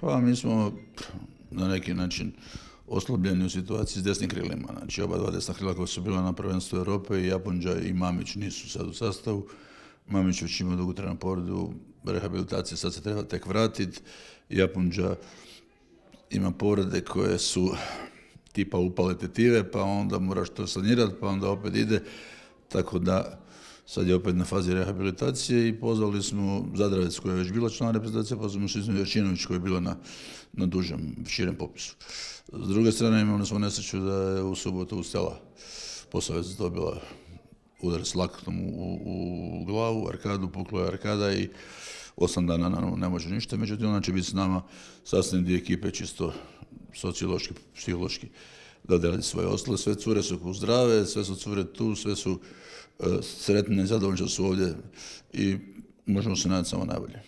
Pa mi smo na neki način oslabljeni u situaciji s desnim krilima. Znači oba dva desna krila koja su bila na prvenstvu Europe i Japonđa i Mamić nisu sad u sastavu. Mamić već ima dugotrajnu povredu rehabilitacije, sad se treba tek vratiti. Japonđa ima povrede koje su tipa upale tetive, pa onda moraš to sanirati, pa onda opet ide. Tako da sad je opet na fazi rehabilitacije i pozvali smo Zadravec koja je već bila član reprezentacije, pozvali smo Šizmu koja je bila na, dužem, širem popisu. S druge strane imali smo nesreću da je u subotu Stela Posavec dobila udar s laktom u, glavu, arkadu, puklo je arkada i osam dana naravno ne može ništa, međutim ona će biti s nama sastavni dvije ekipe čisto sociološki, psihološki da svoj svoje oslo, sve cure su zdrave, sve su cure tu, sve su uh, sretne i zadovoljne što su ovdje i možemo se nadati samo najbolje.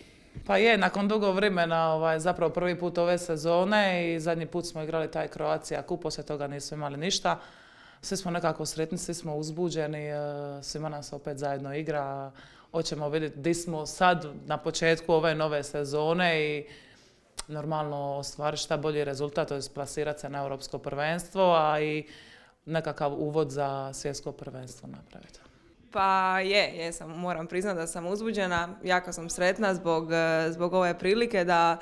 Pa je, nakon dugo vremena, ovaj, zapravo prvi put ove sezone i zadnji put smo igrali taj Kroacija kup, poslije toga nismo imali ništa. Svi smo nekako sretni, svi smo uzbuđeni, e, svima nas opet zajedno igra. Hoćemo vidjeti gdje smo sad na početku ove nove sezone i normalno ostvariti šta bolji rezultat, to je plasirati se na europsko prvenstvo, a i nekakav uvod za svjetsko prvenstvo napraviti. Pa je, jesam, moram priznat da sam uzbuđena, jako sam sretna zbog, e, zbog ove prilike da,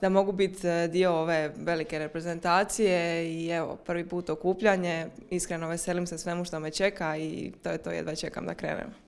da mogu biti e, dio ove velike reprezentacije i evo, prvi put okupljanje, iskreno veselim se svemu što me čeka i to je to, jedva čekam da krenem.